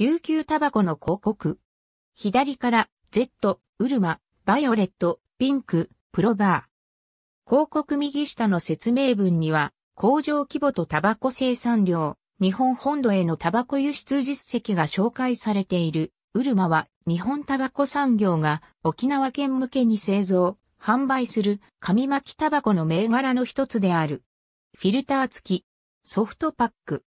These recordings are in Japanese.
琉球タバコの広告。左から、Z、ウルマ、バイオレット、ピンク、プロバー。広告右下の説明文には、工場規模とタバコ生産量、日本本土へのタバコ輸出実績が紹介されている。ウルマは日本タバコ産業が沖縄県向けに製造、販売する紙巻きタバコの銘柄の一つである。フィルター付き、ソフトパック。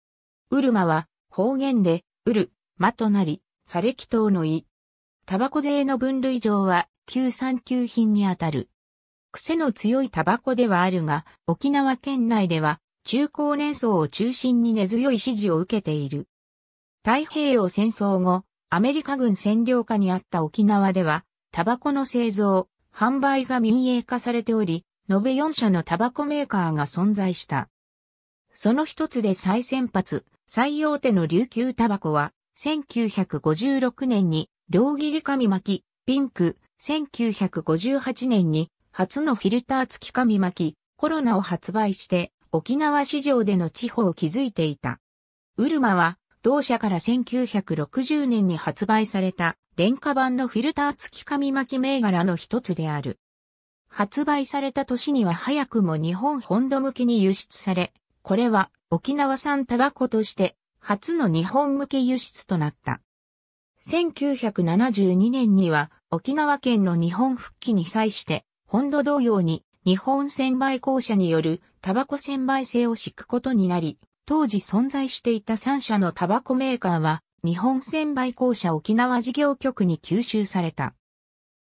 ウルマは方言で、ウル間となり、佐歴等の意。タバコ税の分類上は、旧産旧品にあたる。癖の強いタバコではあるが、沖縄県内では、中高年層を中心に根強い支持を受けている。太平洋戦争後、アメリカ軍占領下にあった沖縄では、タバコの製造、販売が民営化されており、延べ4社のタバコメーカーが存在した。その一つで最先発、最大手の琉球タバコは、1956年に、両切り紙巻き、ピンク、1958年に、初のフィルター付き紙巻き、コロナを発売して、沖縄市場での地方を築いていた。ウルマは、同社から1960年に発売された、廉価版のフィルター付き紙巻き銘柄の一つである。発売された年には早くも日本本土向けに輸出され、これは沖縄産タバコとして初の日本向け輸出となった。1972年には沖縄県の日本復帰に際して本土同様に日本専売公社によるタバコ専売制を敷くことになり、当時存在していた3社のタバコメーカーは日本専売公社沖縄事業局に吸収された。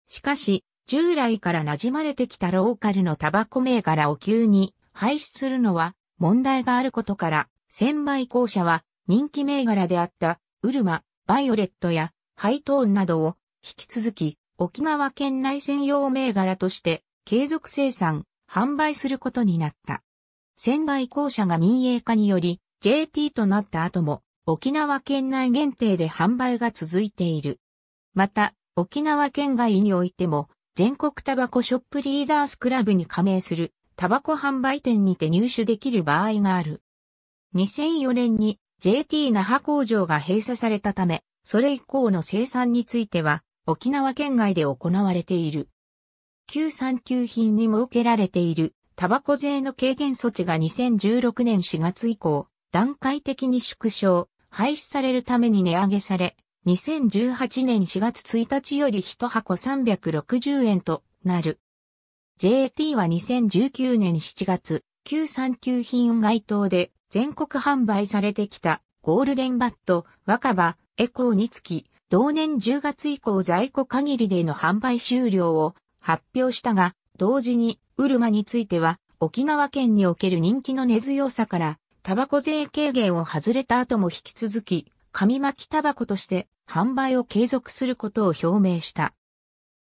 しかし、従来から馴染まれてきたローカルのタバコ銘柄を急に廃止するのは問題があることから、専売公社は人気銘柄であったウルマ、バイオレットやハイトーンなどを引き続き沖縄県内専用銘柄として継続生産、販売することになった。仙台公社が民営化により JT となった後も沖縄県内限定で販売が続いている。また沖縄県外においても全国タバコショップリーダースクラブに加盟するタバコ販売店にて入手できる場合がある。2004年に JT 那覇工場が閉鎖されたため、それ以降の生産については、沖縄県外で行われている。旧産休品に設けられている、タバコ税の軽減措置が2016年4月以降、段階的に縮小、廃止されるために値上げされ、2018年4月1日より1箱360円となる。JT は2019年7月、旧産休品街頭で全国販売されてきたゴールデンバット、若葉、エコーにつき、同年10月以降在庫限りでの販売終了を発表したが、同時にウルマについては沖縄県における人気の根強さから、タバコ税軽減を外れた後も引き続き、紙巻きタバコとして販売を継続することを表明した。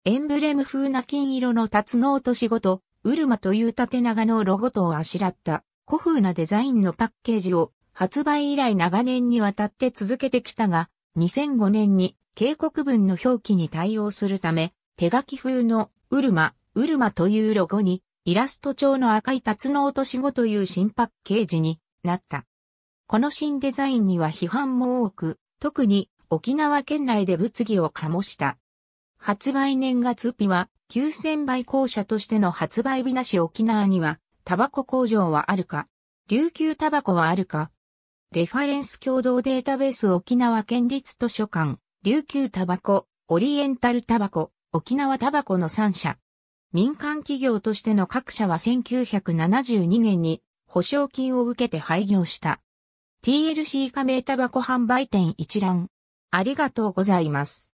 エンブレム風な金色のタツノオトシゴとウルマという縦長のロゴとをあしらった古風なデザインのパッケージを発売以来長年にわたって続けてきたが、2005年に警告文の表記に対応するため、手書き風のウルマ、ウルマというロゴにイラスト調の赤いタツノオトシゴという新パッケージになった。この新デザインには批判も多く、特に沖縄県内で物議を醸した。発売年月日は9000倍校舎としての発売日なし沖縄には、タバコ工場はあるか、琉球タバコはあるか、レファレンス共同データベース沖縄県立図書館、琉球タバコ、オリエンタルタバコ、沖縄タバコの3社。民間企業としての各社は1972年に保証金を受けて廃業した。TLC 加盟タバコ販売店一覧。ありがとうございます。